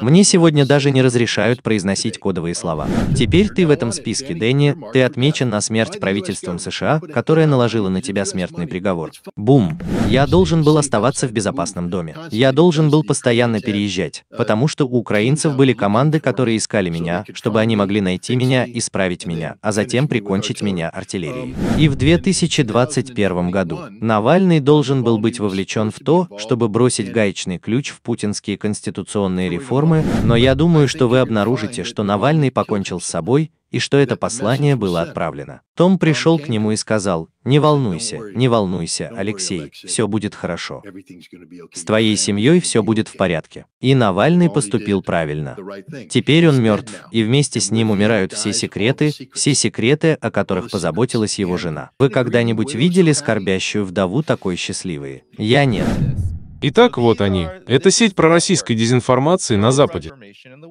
Мне сегодня даже не разрешают произносить кодовые слова. Теперь ты в этом списке, Дэнни, ты отмечен на смерть правительством США, которое наложило на тебя смертный приговор. Бум. Я должен был оставаться в безопасном доме. Я должен был постоянно переезжать, потому что у украинцев были команды, которые искали меня, чтобы они могли найти меня, исправить меня, а затем прикончить меня артиллерией. И в 2021 году Навальный должен был быть вовлечен в то, чтобы бросить гаечный ключ в путинские конституционные реформы платформы, но я думаю, что вы обнаружите, что Навальный покончил с собой и что это послание было отправлено. Том пришел к нему и сказал, «Не волнуйся, не волнуйся, Алексей, все будет хорошо. С твоей семьей все будет в порядке». И Навальный поступил правильно. Теперь он мертв, и вместе с ним умирают все секреты, все секреты, о которых позаботилась его жена. Вы когда-нибудь видели скорбящую вдову такой счастливой? Я нет. Итак, вот они. Это сеть пророссийской дезинформации на Западе.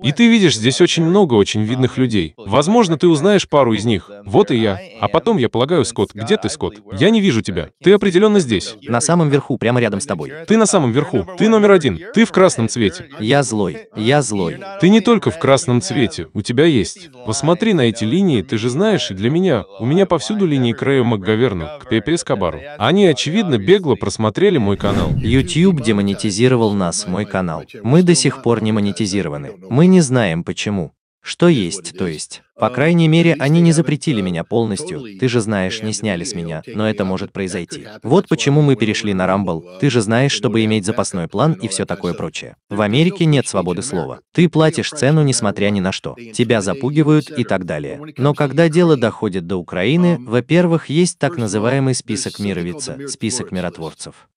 И ты видишь здесь очень много очень видных людей. Возможно, ты узнаешь пару из них. Вот и я. А потом, я полагаю, Скотт, где ты, Скотт? Я не вижу тебя. Ты определенно здесь. На самом верху, прямо рядом с тобой. Ты на самом верху. Ты номер один. Ты в красном цвете. Я злой. Я злой. Ты не только в красном цвете. У тебя есть. Посмотри на эти линии, ты же знаешь, и для меня. У меня повсюду линии Крэю МакГаверну, к Пепе Эскобару. Они, очевидно, бегло просмотрели мой канал. YouTube демонетизировал нас, мой канал. Мы до сих пор не монетизированы. Мы не знаем почему. Что есть, то есть. По крайней мере, они не запретили меня полностью, ты же знаешь, не сняли с меня, но это может произойти. Вот почему мы перешли на Рамбл, ты же знаешь, чтобы иметь запасной план и все такое прочее. В Америке нет свободы слова. Ты платишь цену, несмотря ни на что. Тебя запугивают и так далее. Но когда дело доходит до Украины, во-первых, есть так называемый список мировица, список миротворцев.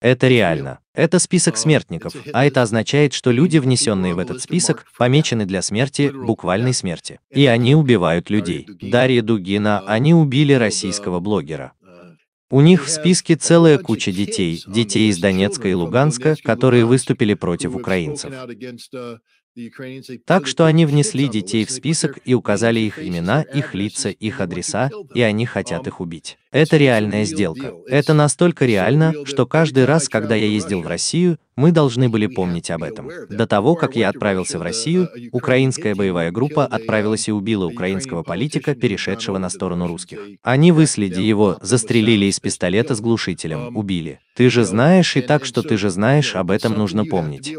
Это реально. Это список uh, смертников, а это означает, что люди, внесенные в этот список, помечены для смерти, буквальной смерти. И они убивают людей. Дарья Дугина, uh, они убили uh, российского блогера. У них в списке целая куча детей, детей из Донецка и Луганска, которые выступили против украинцев. Так что они внесли детей в список и указали их имена, их лица, их адреса, и они хотят um, их убить. Это реальная сделка. Это настолько реально, что каждый раз, когда я ездил в Россию, мы должны были помнить об этом. До того, как я отправился в Россию, украинская боевая группа отправилась и убила украинского политика, перешедшего на сторону русских. Они выследили его, застрелили из пистолета с глушителем, убили. Ты же знаешь и так, что ты же знаешь, об этом нужно помнить.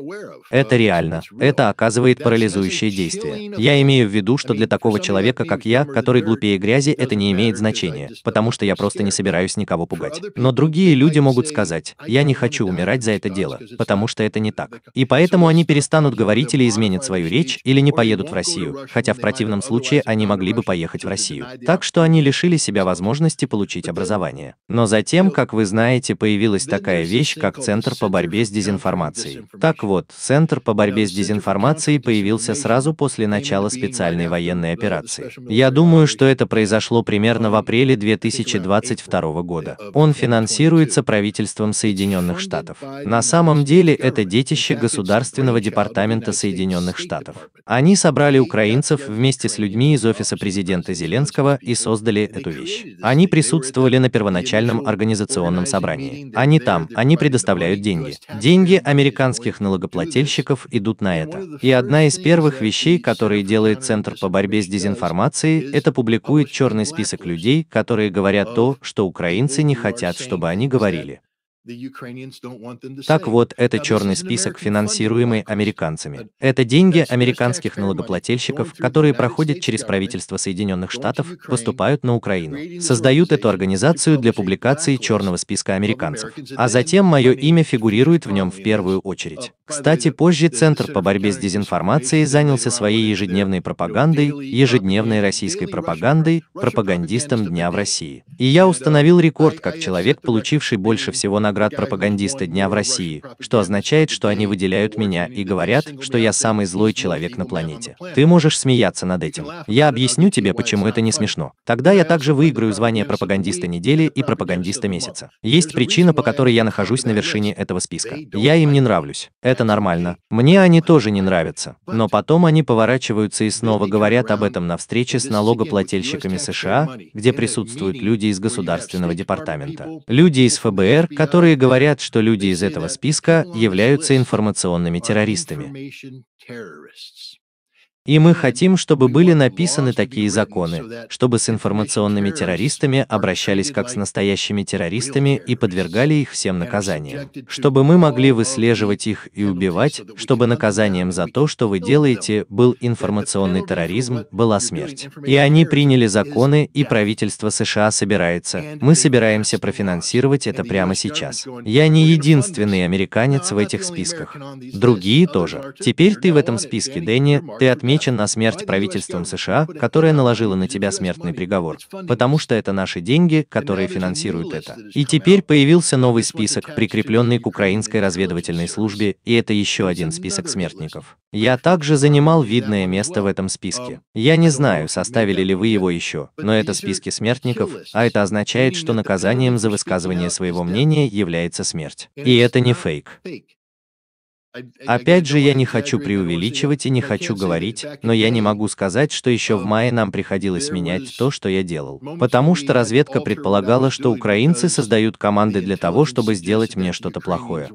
Это реально. Это оказывает парализующее действие. Я имею в виду, что для такого человека, как я, который глупее грязи, это не имеет значения, потому что я просто просто не собираюсь никого пугать. Но другие люди могут сказать, я не хочу умирать за это дело, потому что это не так. И поэтому они перестанут говорить или изменят свою речь, или не поедут в Россию, хотя в противном а случае они могли бы поехать в Россию. Так что они лишили себя возможности получить образование. Но затем, как вы знаете, появилась такая вещь, как Центр по борьбе с дезинформацией. Так вот, Центр по борьбе с дезинформацией появился сразу после начала специальной военной операции. Я думаю, что это произошло примерно в апреле 2020 2022 года. Э, Он э, финансируется э, правительством Соединенных Штатов. На самом деле это детище Государственного департамента Соединенных Штатов. Они собрали украинцев вместе с людьми из офиса президента Зеленского и создали эту вещь. Они присутствовали на первоначальном организационном собрании. Они там, они предоставляют деньги. Деньги американских налогоплательщиков идут на это. И одна из первых вещей, которые делает Центр по борьбе с дезинформацией, это публикует черный список людей, которые говорят то, что украинцы не хотят, чтобы они говорили. Так вот, это черный список, финансируемый американцами. Это деньги американских налогоплательщиков, которые проходят через правительство Соединенных Штатов, поступают на Украину, создают эту организацию для публикации черного списка американцев. А затем мое имя фигурирует в нем в первую uh, очередь. Кстати, позже Центр по борьбе с дезинформацией занялся своей ежедневной пропагандой, ежедневной российской пропагандой, пропагандистом Дня в России. И я uh, установил рекорд как человек, получивший больше всего наград наград пропагандиста дня в России, что означает, что они выделяют меня и говорят, что я самый злой человек на планете. Ты можешь смеяться над этим. Я объясню тебе, почему это не смешно. Тогда я также выиграю звание пропагандиста недели и пропагандиста месяца. Есть причина, по которой я нахожусь на вершине этого списка. Я им не нравлюсь. Это нормально. Мне они тоже не нравятся. Но потом они поворачиваются и снова говорят об этом на встрече с налогоплательщиками США, где присутствуют люди из государственного департамента. Люди из ФБР, которые которые говорят, что люди из этого списка являются информационными террористами. И мы хотим, чтобы были написаны такие законы, чтобы с информационными террористами обращались как с настоящими террористами и подвергали их всем наказаниям. Чтобы мы могли выслеживать их и убивать, чтобы наказанием за то, что вы делаете, был информационный терроризм, была смерть. И они приняли законы, и правительство США собирается. Мы собираемся профинансировать это прямо сейчас. Я не единственный американец в этих списках. Другие тоже. Теперь ты в этом списке, Дэнни, ты отметил замечен на смерть правительством США, которое наложило на тебя смертный приговор, потому что это наши деньги, которые финансируют это. И теперь появился новый список, прикрепленный к украинской разведывательной службе, и это еще один список смертников. Я также занимал видное место в этом списке. Я не знаю, составили ли вы его еще, но это списки смертников, а это означает, что наказанием за высказывание своего мнения является смерть. И это не фейк. Опять же, я не хочу преувеличивать и не хочу говорить, но я не могу сказать, что еще в мае нам приходилось менять то, что я делал. Потому что разведка предполагала, что украинцы создают команды для того, чтобы сделать мне что-то плохое.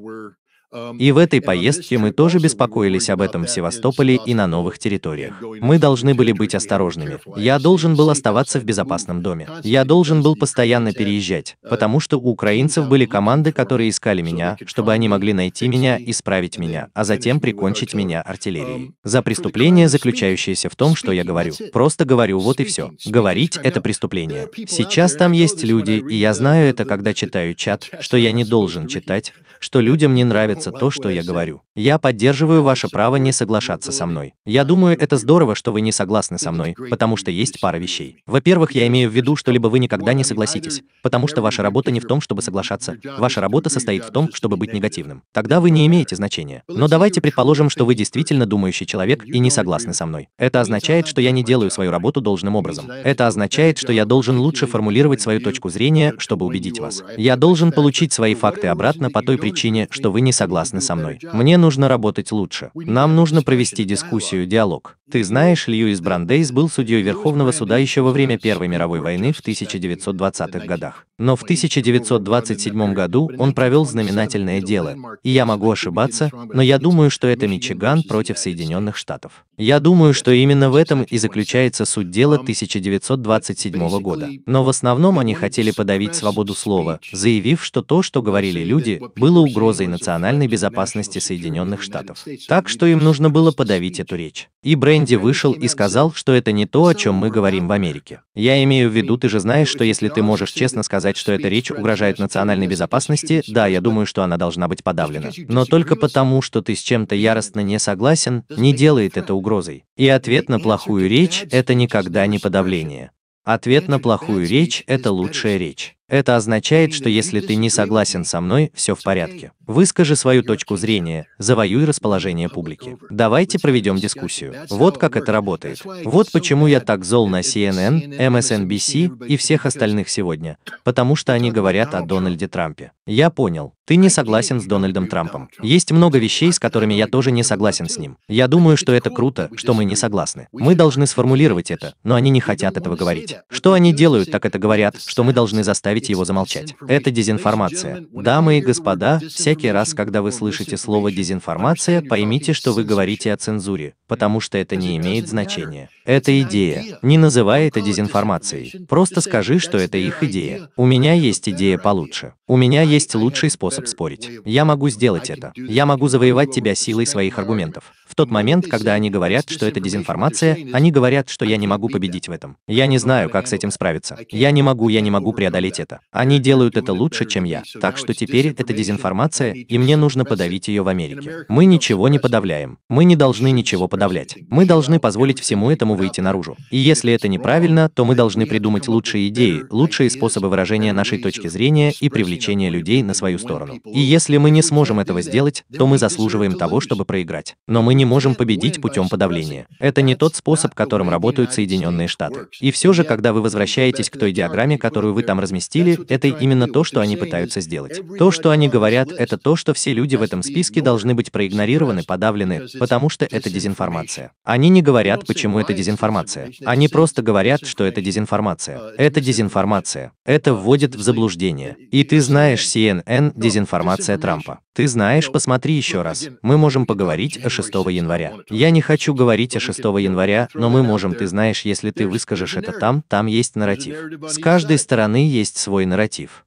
Эм, и в этой поездке мы тоже беспокоились об этом в Севастополе и на новых территориях. Мы должны были быть осторожными. Я должен был оставаться в безопасном доме. Я должен был постоянно переезжать, э, потому что у украинцев были команды, которые искали меня, чтобы они могли найти меня, исправить меня, а затем прикончить меня артиллерией. Эм, За преступление, заключающееся в том, что я говорю. Просто говорю, вот и все. Говорить — это преступление. Сейчас там есть люди, и я uh, знаю это, когда читаю чат, что я не должен читать, что людям не э, нравится нравится то, что я говорю. Я поддерживаю ваше право не соглашаться со мной. Я думаю, это здорово, что вы не согласны со мной, потому что есть пара вещей. Во-первых, я имею в виду, что либо вы никогда не согласитесь, потому что ваша работа не в том, чтобы соглашаться. Ваша работа состоит в том, чтобы быть негативным. Тогда вы не имеете значения. Но давайте предположим, что вы действительно думающий человек и не согласны со мной. Это означает, что я не делаю свою работу должным образом. Это означает, что я должен лучше формулировать свою точку зрения, чтобы убедить вас. Я должен получить свои факты обратно по той причине, что вы не согласны согласны со мной. Мне нужно работать лучше. Нам нужно провести дискуссию, диалог. Ты знаешь, Льюис Брандейс был судьей Верховного суда еще во время Первой мировой войны в 1920-х годах но в 1927 году он провел знаменательное дело. И я могу ошибаться, но я думаю, что это Мичиган против Соединенных Штатов. Я думаю, что именно в этом и заключается суть дела 1927 года. Но в основном они хотели подавить свободу слова, заявив, что то, что говорили люди, было угрозой национальной безопасности Соединенных Штатов. Так что им нужно было подавить эту речь. И Бренди вышел и сказал, что это не то, о чем мы говорим в Америке. Я имею в виду, ты же знаешь, что если ты можешь честно сказать, сказать, что эта речь угрожает национальной безопасности, да, я думаю, что она должна быть подавлена. Но только потому, что ты с чем-то яростно не согласен, не делает это угрозой. И ответ на плохую речь – это никогда не подавление. Ответ на плохую речь – это лучшая речь. Это означает, что если ты не согласен со мной, все в порядке. Выскажи свою точку зрения, завоюй расположение публики. Давайте проведем дискуссию. Вот как это работает. Вот почему я так зол на CNN, MSNBC и всех остальных сегодня. Потому что они говорят о Дональде Трампе. Я понял. Ты не согласен с Дональдом Трампом. Есть много вещей, с которыми я тоже не согласен с ним. Я думаю, что это круто, что мы не согласны. Мы должны сформулировать это, но они не хотят этого говорить. Что они делают, так это говорят, что мы должны заставить заставить его замолчать. Это дезинформация. Дамы и господа, всякий раз, когда вы слышите слово «дезинформация», поймите, что вы говорите о цензуре, потому что это не имеет значения. Это идея. Не называй это дезинформацией. Просто скажи, что это их идея. У меня есть идея получше. У меня есть лучший способ спорить. Я могу сделать это. Я могу завоевать тебя силой своих аргументов. В тот момент, когда они говорят, что это дезинформация, они говорят, что я не могу победить в этом. Я не знаю, как с этим справиться. Я не могу, я не могу преодолеть это университета. Они делают это лучше, чем я. Так что теперь это дезинформация, и мне нужно подавить ее в Америке. Мы ничего не подавляем. Мы не должны ничего подавлять. Мы должны позволить всему этому выйти наружу. И если это неправильно, то мы должны придумать лучшие идеи, лучшие способы выражения нашей точки зрения и привлечения людей на свою сторону. И если мы не сможем этого сделать, то мы заслуживаем того, чтобы проиграть. Но мы не можем победить путем подавления. Это не тот способ, которым работают Соединенные Штаты. И все же, когда вы возвращаетесь к той диаграмме, которую вы там разместили, стиле, это именно то, что они пытаются сделать. То, что они говорят, это то, что все люди в этом списке должны быть проигнорированы, подавлены, потому что это дезинформация. Они не говорят, почему это дезинформация. Они просто говорят, что это дезинформация. Это дезинформация. Это вводит в заблуждение. И ты знаешь CNN, дезинформация Трампа. Ты знаешь, посмотри еще раз. Мы можем поговорить о 6 января. Я не хочу говорить о 6 января, но мы можем, ты знаешь, если ты выскажешь это там, там есть нарратив. С каждой стороны есть свой нарратив.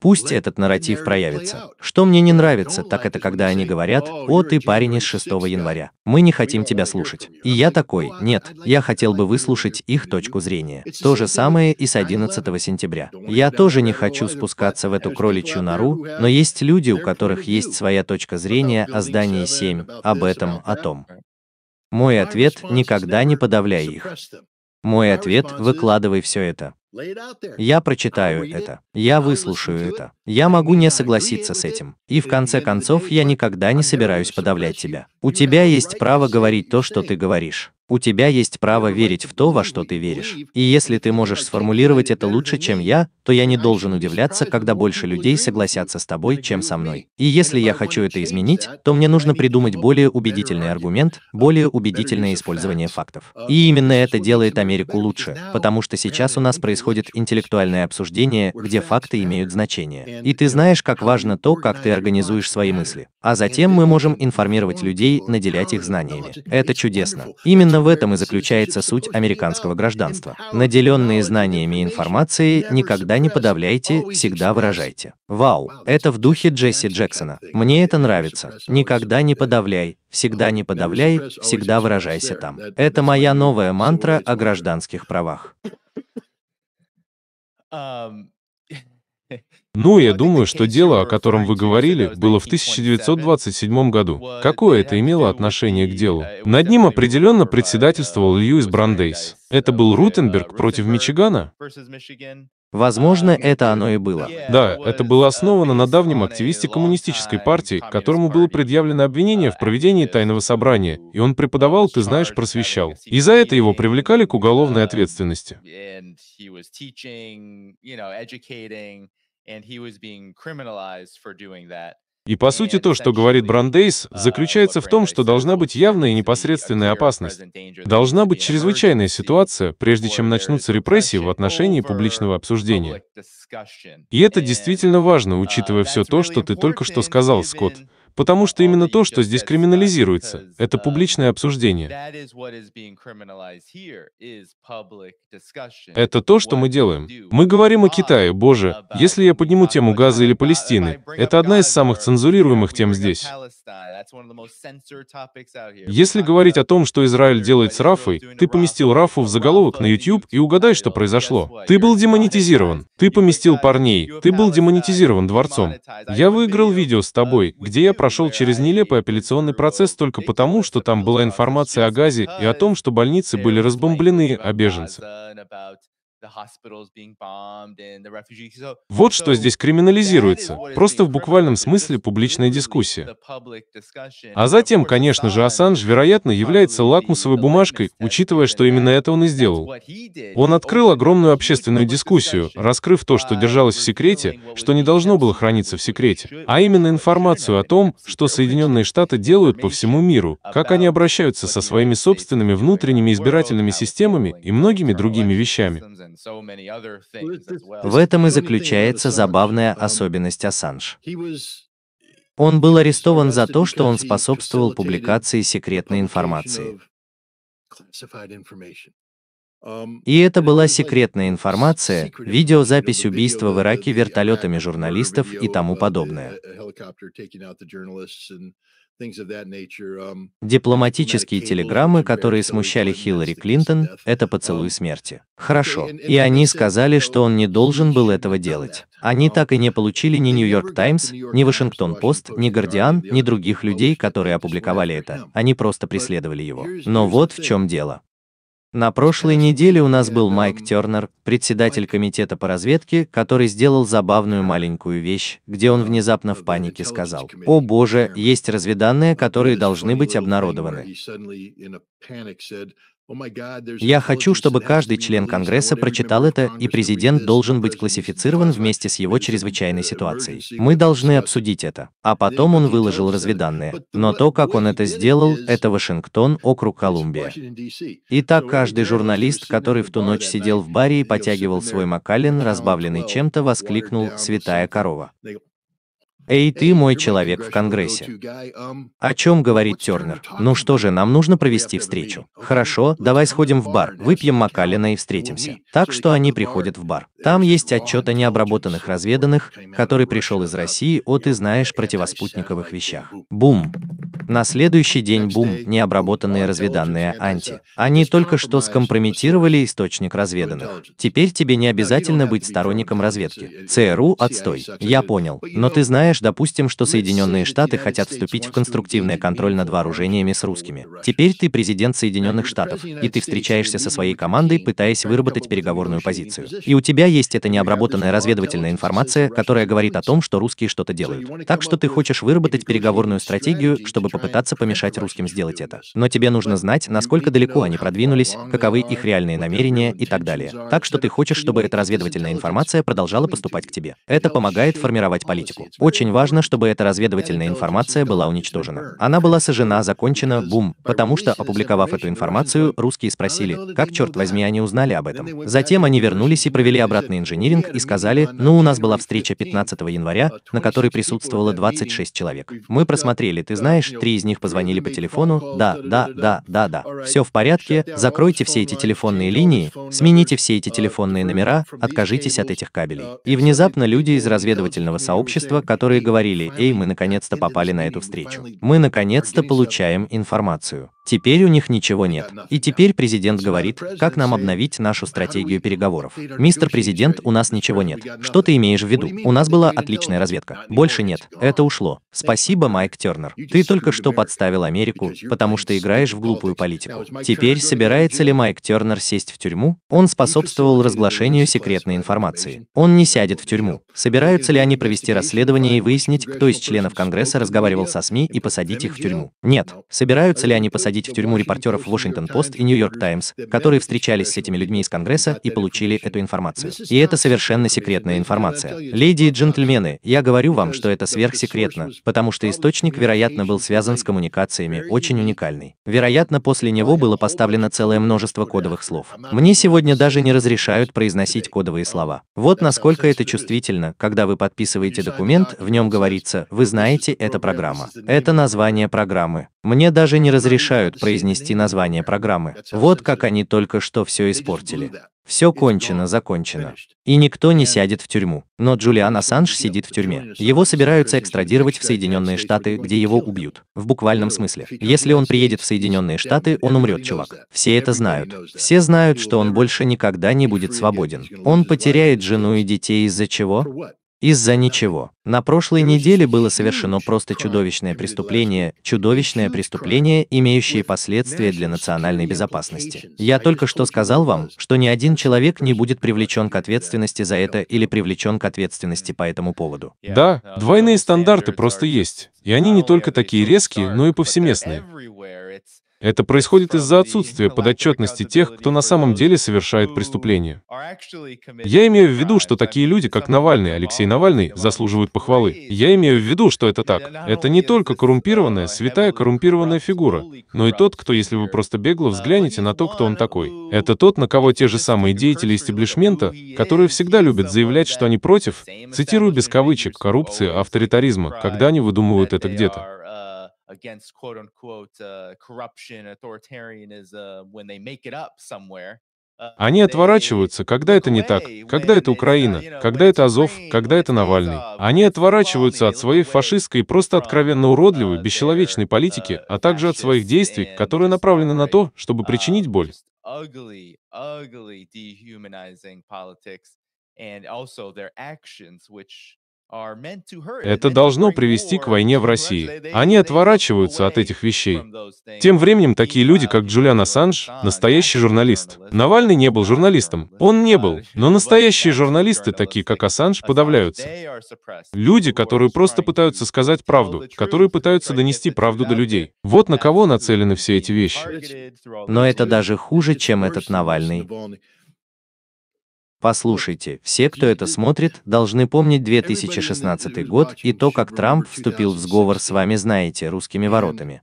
Пусть этот нарратив проявится. Что мне не нравится, так это когда они говорят, «О, ты парень из 6 января, мы не хотим тебя слушать». И я такой, нет, я хотел бы выслушать их точку зрения. То же самое и с 11 сентября. Я тоже не хочу спускаться в эту кроличью нору, но есть люди, у которых есть своя точка зрения о здании 7, об этом, о том. Мой ответ – никогда не подавляй их. Мой ответ – выкладывай все это. Я прочитаю это. Я выслушаю это. Я могу не согласиться с этим. И в конце концов, я никогда не собираюсь подавлять тебя. У тебя есть право говорить то, что ты говоришь. У тебя есть право верить в то, во что ты веришь. И если ты можешь сформулировать это лучше, чем я, то я не должен удивляться, когда больше людей согласятся с тобой, чем со мной. И если я хочу это изменить, то мне нужно придумать более убедительный аргумент, более убедительное использование фактов. И именно это делает Америку лучше, потому что сейчас у нас происходит интеллектуальное обсуждение, где факты имеют значение. И ты знаешь, как важно то, как ты организуешь свои мысли. А затем мы можем информировать людей, наделять их знаниями. Это чудесно. Именно Именно в этом и заключается суть американского гражданства. Наделенные знаниями и информацией, никогда не подавляйте, всегда выражайте. Вау, это в духе Джесси Джексона. Мне это нравится. Никогда не подавляй, всегда не подавляй, всегда выражайся там. Это моя новая мантра о гражданских правах. Um... Ну, я думаю, что дело, о котором вы говорили, было в 1927 году. Какое это имело отношение к делу? Э, Над ним определенно э, председательствовал Льюис Брандейс. Это был э, Рутенберг против Мичигана? Возможно, а, это оно и было. Да, это было основано на давнем активисте коммунистической партии, которому было предъявлено обвинение в uh, проведении тайного собрания, и он преподавал, ты знаешь, просвещал. И за это его привлекали к уголовной ответственности. И по сути то, что говорит Брандейс, uh, заключается в том, что должна быть явная и непосредственная опасность. Должна быть чрезвычайная ситуация, прежде чем начнутся репрессии в отношении публичного обсуждения. И это действительно важно, uh, учитывая все то, что ты только что сказал, Скотт. Потому что именно то, что здесь криминализируется, это публичное обсуждение. Это то, что мы делаем. Мы говорим о Китае, боже, если я подниму тему Газа или Палестины, это одна из самых цензурируемых тем здесь. Если говорить о том, что Израиль делает с Рафой, ты поместил Рафу в заголовок на YouTube и угадай, что произошло. Ты был демонетизирован, ты поместил парней, ты был демонетизирован дворцом. Я выиграл видео с тобой, где я прошел прошел через нелепый апелляционный процесс только потому, что там была информация о газе и о том, что больницы были разбомблены, а беженцы вот что здесь криминализируется, просто в буквальном смысле публичная дискуссия. А затем, конечно же, Ассанж, вероятно, является лакмусовой бумажкой, учитывая, что именно это он и сделал. Он открыл огромную общественную дискуссию, раскрыв то, что держалось в секрете, что не должно было храниться в секрете, а именно информацию о том, что Соединенные Штаты делают по всему миру, как они обращаются со своими собственными внутренними избирательными системами и многими другими вещами. В этом и заключается забавная особенность Ассанж. Он был арестован за то, что он способствовал публикации секретной информации. Um, и это была секретная информация, видеозапись убийства в Ираке вертолетами журналистов и тому подобное. Uh, Um, Дипломатические телеграммы, которые uh, смущали Хиллари Клинтон, это поцелуй um, смерти. Хорошо. И они сказали, что он не должен был этого делать. Они um, так и не получили ни Нью-Йорк Таймс, ни Вашингтон Пост, ни Гардиан, ни других людей, которые опубликовали это. Они просто преследовали его. Но вот в чем дело. На прошлой неделе у нас был Майк Тернер, председатель комитета по разведке, который сделал забавную маленькую вещь, где он внезапно в панике сказал, «О боже, есть разведанные, которые должны быть обнародованы». Oh Я хочу, чтобы каждый член Конгресса прочитал это, и президент должен быть классифицирован вместе с его чрезвычайной ситуацией. Мы должны обсудить это. А потом он выложил разведанные. Но то, как он это сделал, это Вашингтон, округ Колумбия. И так каждый журналист, который в ту ночь сидел в баре и потягивал свой Макалин, разбавленный чем-то, воскликнул «Святая корова». «Эй, ты мой человек в Конгрессе». О чем говорит Тернер? Ну что же, нам нужно провести встречу. Хорошо, давай сходим в бар, выпьем Макалина и встретимся. Так что они приходят в бар. Там есть отчет о необработанных разведанных, который пришел из России От, ты знаешь, противоспутниковых вещах. Бум! На следующий день бум, необработанные а разведанные анти. Они только что скомпрометировали источник разведанных. Теперь тебе не обязательно быть сторонником разведки. ЦРУ – отстой. Я понял. Но ты знаешь, допустим, что Соединенные Штаты хотят вступить в конструктивный контроль над вооружениями с русскими. Теперь ты президент Соединенных Штатов, и ты встречаешься со своей командой, пытаясь выработать переговорную позицию. И у тебя есть эта необработанная разведывательная информация, которая говорит о том, что русские что-то делают. Так что ты хочешь выработать переговорную стратегию, чтобы попытаться помешать русским сделать это. Но тебе нужно знать, насколько далеко они продвинулись, каковы их реальные намерения и так далее. Так что ты хочешь, чтобы эта разведывательная информация продолжала поступать к тебе. Это помогает формировать политику. Очень важно, чтобы эта разведывательная информация была уничтожена. Она была сожжена, закончена, бум, потому что, опубликовав эту информацию, русские спросили, как, черт возьми, они узнали об этом. Затем они вернулись и провели обратный инжиниринг и сказали, ну, у нас была встреча 15 января, на которой присутствовало 26 человек. Мы просмотрели, ты знаешь, три из них позвонили по телефону, да, да, да, да, да. Все в порядке, закройте все эти телефонные линии, смените все эти телефонные номера, откажитесь от этих кабелей. И внезапно люди из разведывательного сообщества, которые говорили, эй, мы наконец-то попали на эту встречу. Мы наконец-то получаем информацию. Теперь у них ничего нет. И теперь президент говорит, как нам обновить нашу стратегию переговоров. Мистер президент, у нас ничего нет. Что ты имеешь в виду? У нас была отличная разведка. Больше нет. Это oh. ушло. Спасибо, Майк Тернер. Ты только что подставил Америку, потому что играешь в глупую политику. Теперь собирается ли Майк Тернер сесть в тюрьму? Он способствовал разглашению секретной информации. Он не сядет в тюрьму. Собираются ли они провести расследование и выяснить, кто из членов Конгресса разговаривал со СМИ и посадить их в тюрьму? Нет. Собираются ли они посадить посадить в тюрьму репортеров Washington Post и New York Times, которые встречались с этими людьми из Конгресса и получили эту информацию. И это совершенно секретная информация. Леди и джентльмены, я говорю вам, что это сверхсекретно, потому что источник, вероятно, был связан с коммуникациями, очень уникальный. Вероятно, после него было поставлено целое множество кодовых слов. Мне сегодня даже не разрешают произносить кодовые слова. Вот насколько это чувствительно, когда вы подписываете документ, в нем говорится, вы знаете, это программа. Это название программы. Мне даже не разрешают мешают произнести название программы. Вот как они только что все испортили. Ну все кончено, ну, закончено. И никто не сядет в тюрьму. Но Джулиан Ассанж сидит в тюрьме. Его собираются экстрадировать в Соединенные Штаты, где его убьют. В буквальном смысле. Если он приедет в Соединенные Штаты, он умрет, чувак. Все это знают. Все знают, что он больше никогда не будет свободен. Он потеряет жену и детей из-за чего? Из-за ничего. На прошлой неделе было совершено просто чудовищное преступление, чудовищное преступление, имеющее последствия для национальной безопасности. Я а только что сказал вам, что ни один человек не будет привлечен к ответственности за это или привлечен к ответственности по этому поводу. Да, э, двойные стандарты просто есть. И они не только такие резкие, но и повсеместные. Это происходит из-за отсутствия подотчетности тех, кто на самом деле совершает преступление. Я имею в виду, что такие люди, как Навальный, Алексей Навальный, заслуживают похвалы. Я имею в виду, что это так. Это не только коррумпированная, святая коррумпированная фигура, но и тот, кто, если вы просто бегло uh, взглянете на то, кто он такой. Это тот, на кого те же самые деятели истеблишмента, которые всегда любят заявлять, что они против, цитирую без кавычек, коррупции, авторитаризма, когда они выдумывают это где-то against quote unquote uh, corruption, authoritarianism when they make it up somewhere. Uh, Они отворачиваются, когда это не так, когда это uh, Украина, когда это Азов, когда это Навальный. Они отворачиваются от своей фашистской, просто откровенно уродливой, uh, бесчеловечной политики, а также от своих действий, которые направлены на то, чтобы причинить um, боль. Это должно привести к войне в России. Они отворачиваются от этих вещей. Тем временем такие люди, как Джулиан Ассанж, настоящий журналист. Навальный не был журналистом. Он не был. Но настоящие журналисты, такие как Ассанж, подавляются. Люди, которые просто пытаются сказать правду, которые пытаются донести правду до людей. Вот на кого нацелены все эти вещи. Но это даже хуже, чем этот Навальный. Послушайте, все, кто это смотрит, должны помнить 2016 год и то, как Трамп вступил в сговор с вами, знаете, русскими воротами.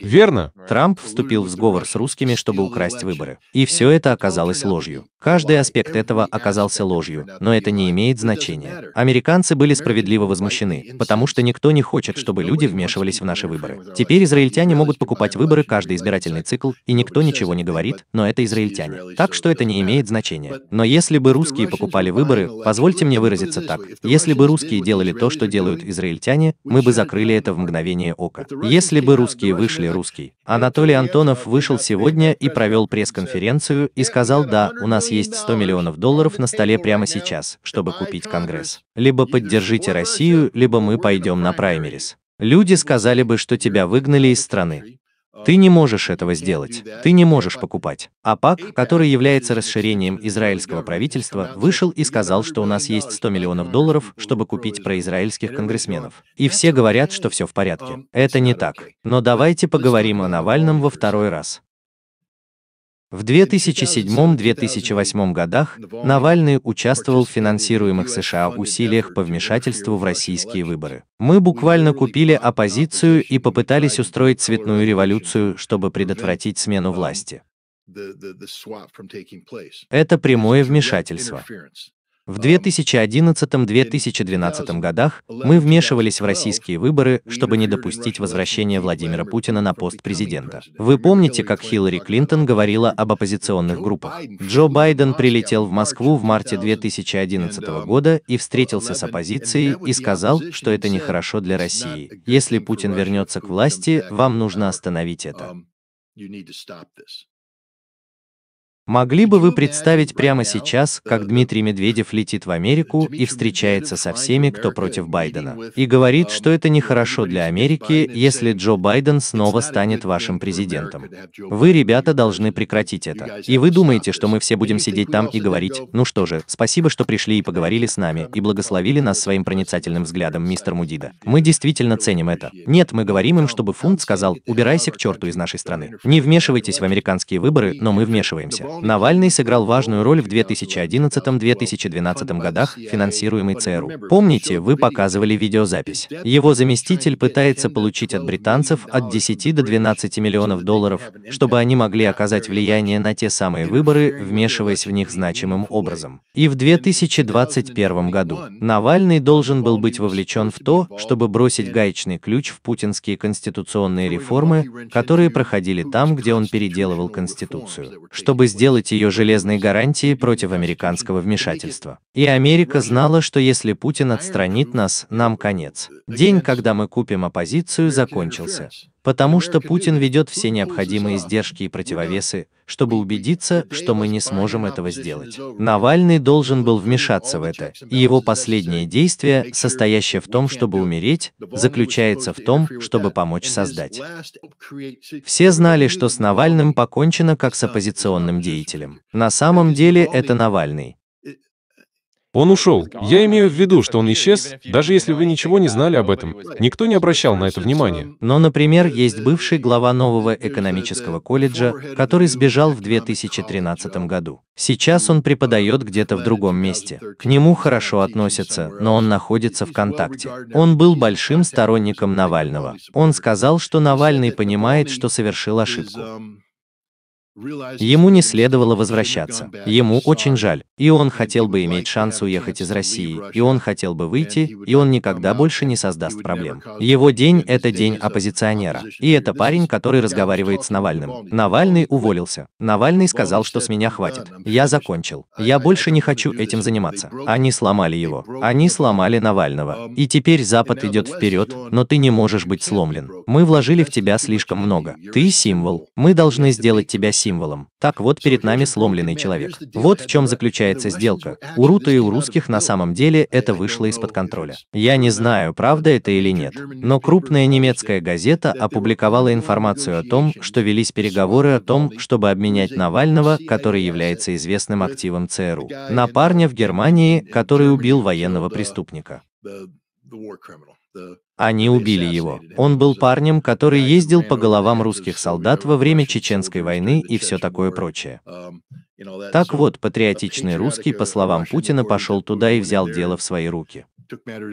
Верно. Трамп вступил в сговор с русскими, чтобы украсть выборы. И все это оказалось ложью. Каждый аспект этого оказался ложью, но это не имеет значения. Американцы были справедливо возмущены, потому что никто не хочет, чтобы люди вмешивались в наши выборы. Теперь израильтяне могут покупать выборы каждый избирательный цикл, и никто ничего не говорит, но это израильтяне. Так что это не имеет значения. Но если бы русские покупали выборы, позвольте мне выразиться так, если бы русские делали то, что делают израильтяне, мы бы закрыли это в мгновение ока. Если бы русские вышли, русский. Анатолий Антонов вышел сегодня и провел пресс-конференцию и сказал, да, у нас есть 100 миллионов долларов на столе прямо сейчас, чтобы купить Конгресс. Либо поддержите Россию, либо мы пойдем на праймерис. Люди сказали бы, что тебя выгнали из страны. Ты не можешь этого сделать. Ты не можешь покупать. АПАК, который является расширением израильского правительства, вышел и сказал, что у нас есть 100 миллионов долларов, чтобы купить произраильских конгрессменов. И все говорят, что все в порядке. Это не так. Но давайте поговорим о Навальном во второй раз. В 2007-2008 годах Навальный участвовал в финансируемых США усилиях по вмешательству в российские выборы. Мы буквально купили оппозицию и попытались устроить цветную революцию, чтобы предотвратить смену власти. Это прямое вмешательство. В 2011-2012 эм, годах мы вмешивались в российские выборы, чтобы не допустить возвращения Владимира Путина на пост президента. Вы помните, как Хиллари Клинтон говорила об оппозиционных группах? Джо Байден прилетел в Москву в марте 2011 года um, и встретился с оппозицией и сказал, что это нехорошо для России. Если Путин вернется к власти, вам нужно uh, остановить это. Um, Могли бы вы представить прямо сейчас, как Дмитрий Медведев летит в Америку и встречается со всеми, кто против Байдена, и говорит, что это нехорошо для Америки, если Джо Байден снова станет вашим президентом. Вы, ребята, должны прекратить это. И вы думаете, что мы все будем сидеть там и говорить, ну что же, спасибо, что пришли и поговорили с нами, и благословили нас своим проницательным взглядом, мистер Мудида. Мы действительно ценим это. Нет, мы говорим им, чтобы Фунт сказал, убирайся к черту из нашей страны. Не вмешивайтесь в американские выборы, но мы вмешиваемся. Навальный сыграл важную роль в 2011-2012 годах, финансируемый ЦРУ. Помните, вы показывали видеозапись. Его заместитель пытается получить от британцев от 10 до 12 миллионов долларов, чтобы они могли оказать влияние на те самые выборы, вмешиваясь в них значимым образом. И в 2021 году Навальный должен был быть вовлечен в то, чтобы бросить гаечный ключ в путинские конституционные реформы, которые проходили там, где он переделывал Конституцию, чтобы сделать сделать ее железной гарантией против американского вмешательства. И Америка знала, что если Путин отстранит нас, нам конец. День, когда мы купим оппозицию, закончился потому что Путин ведет все необходимые издержки и противовесы, чтобы убедиться, что мы не сможем этого сделать. Навальный должен был вмешаться в это, и его последнее действие, состоящее в том, чтобы умереть, заключается в том, чтобы помочь создать. Все знали, что с Навальным покончено как с оппозиционным деятелем. На самом деле это Навальный, он ушел. Я имею в виду, что он исчез, даже если вы ничего не знали об этом. Никто не обращал на это внимания. Но, например, есть бывший глава нового экономического колледжа, который сбежал в 2013 году. Сейчас он преподает где-то в другом месте. К нему хорошо относятся, но он находится в контакте. Он был большим сторонником Навального. Он сказал, что Навальный понимает, что совершил ошибку. Ему не следовало возвращаться. Ему очень жаль. И он хотел бы иметь шанс уехать из России, и он хотел бы выйти, и он никогда больше не создаст проблем. Его день – это день оппозиционера. И это парень, который разговаривает с Навальным. Навальный уволился. Навальный сказал, что с меня хватит. Я закончил. Я больше не хочу этим заниматься. Они сломали его. Они сломали Навального. И теперь Запад идет вперед, но ты не можешь быть сломлен. Мы вложили в тебя слишком много. Ты символ. Мы должны сделать тебя символом символом. Так вот перед нами сломленный человек. Вот в чем заключается сделка. У Рута и у русских на самом деле это вышло из-под контроля. Я не знаю, правда это или нет, но крупная немецкая газета опубликовала информацию о том, что велись переговоры о том, чтобы обменять Навального, который является известным активом ЦРУ, на парня в Германии, который убил военного преступника. Они убили его. Он был парнем, который ездил по головам русских солдат во время Чеченской войны и все такое прочее. Эм, так вот, uh, патриотичный русский, по словам Путина, пошел туда и взял дело в свои руки.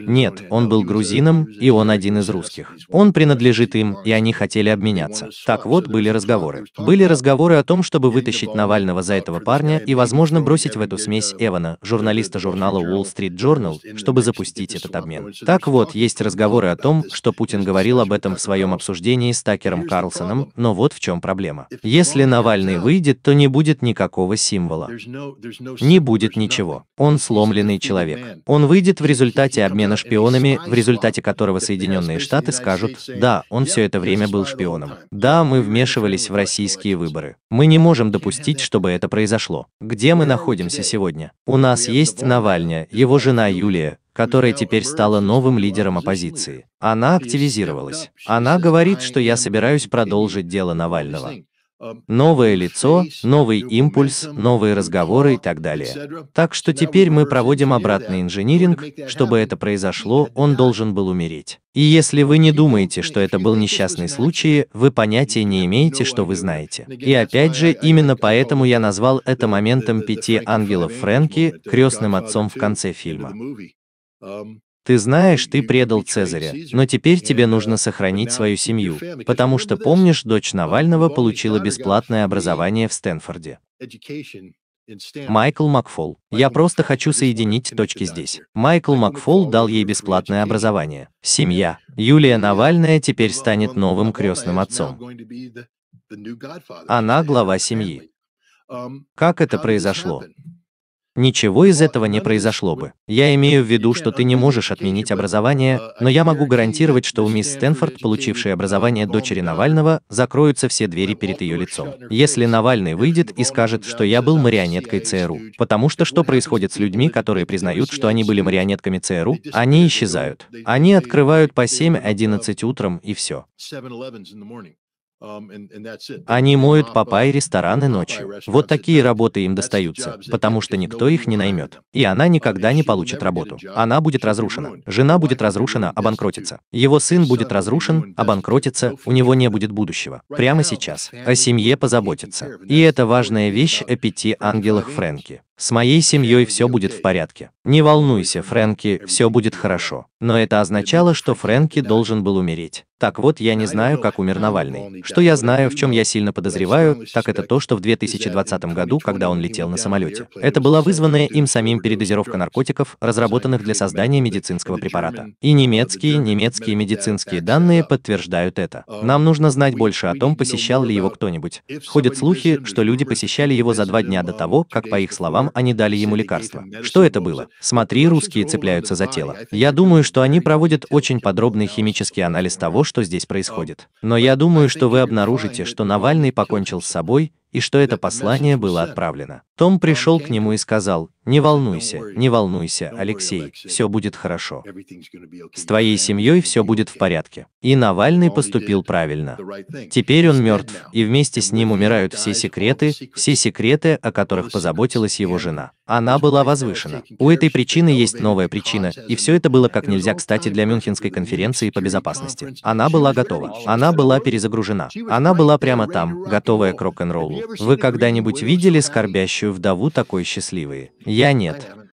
Нет, он был грузином, и он один из русских. Он принадлежит им, и они хотели обменяться. Так вот, были разговоры. Были разговоры о том, чтобы вытащить Навального за этого парня и, возможно, бросить в эту смесь uh, Эвана, журналиста журнала Wall Street Journal, чтобы запустить этот обмен. Так вот, есть разговоры о том, что Путин говорил об этом в своем обсуждении с Такером Карлсоном, но вот в чем проблема. Если Навальный выйдет, то не будет никакого символа. Не будет ничего. Он сломленный человек. Он выйдет в результате мероприятие обмена шпионами, в результате которого Соединенные Штаты скажут, да, он все это время был шпионом. Да, мы вмешивались в российские выборы. Мы не можем допустить, чтобы это произошло. Где мы находимся сегодня? У нас есть Навальня, его жена Юлия, которая теперь стала новым лидером оппозиции. Она активизировалась. Она говорит, что я собираюсь продолжить дело Навального новое лицо, новый импульс, новые разговоры и так далее. Так что теперь мы проводим обратный инжиниринг, чтобы это произошло, он должен был умереть. И если вы не думаете, что это был несчастный случай, вы понятия не имеете, что вы знаете. И опять же, именно поэтому я назвал это моментом пяти ангелов Фрэнки, крестным отцом в конце фильма. Ты знаешь, ты предал Цезаря, но теперь тебе нужно сохранить свою семью, потому что, помнишь, дочь Навального получила бесплатное образование в Стэнфорде. Майкл Макфол. Я просто хочу соединить точки здесь. Майкл Макфол дал ей бесплатное образование. Семья. Юлия Навальная теперь станет новым крестным отцом. Она глава семьи. Как это произошло? Ничего из этого не произошло бы. Я имею в виду, что ты не можешь отменить образование, но я могу гарантировать, что у мисс Стэнфорд, получившей образование дочери Навального, закроются все двери перед ее лицом. Если Навальный выйдет и скажет, что я был марионеткой ЦРУ. Потому что что происходит с людьми, которые признают, что они были марионетками ЦРУ? Они исчезают. Они открывают по 7-11 утром и все. Um, Они моют и рестораны ночью. Вот такие работы им достаются, потому что никто их не наймет. И она никогда не получит работу. Она будет разрушена. Жена будет разрушена, обанкротится. Его сын будет разрушен, обанкротится, у него не будет будущего. Прямо сейчас. О семье позаботиться. И это важная вещь о пяти ангелах Фрэнки. С моей семьей все будет в порядке. Не волнуйся, Фрэнки, все будет хорошо. Но это означало, что Фрэнки должен был умереть. Так вот, я не знаю, как умер Навальный. Что я знаю, в чем я сильно подозреваю, так это то, что в 2020 году, когда он летел на самолете, это была вызванная им самим передозировка наркотиков, разработанных для создания медицинского препарата. И немецкие, немецкие медицинские данные подтверждают это. Нам нужно знать больше о том, посещал ли его кто-нибудь. Ходят слухи, что люди посещали его за два дня до того, как, по их словам, они дали ему лекарства. Что это было? Смотри, русские цепляются за тело. Я думаю, что они проводят очень подробный химический анализ того, что здесь происходит. Но я думаю, что вы обнаружите, что Навальный покончил с собой, и что это послание было отправлено. Том пришел к нему и сказал, «Не волнуйся, не волнуйся, Алексей, все будет хорошо. С твоей семьей все будет в порядке». И Навальный поступил правильно. Теперь он мертв, и вместе с ним умирают все секреты, все секреты, о которых позаботилась его жена. Она была возвышена. У этой причины есть новая причина, и все это было как нельзя кстати для Мюнхенской конференции по безопасности. Она была готова. Она была перезагружена. Она была прямо там, готовая к рок-н-роллу. Вы когда-нибудь видели скорбящую вдову такой счастливой? Я нет.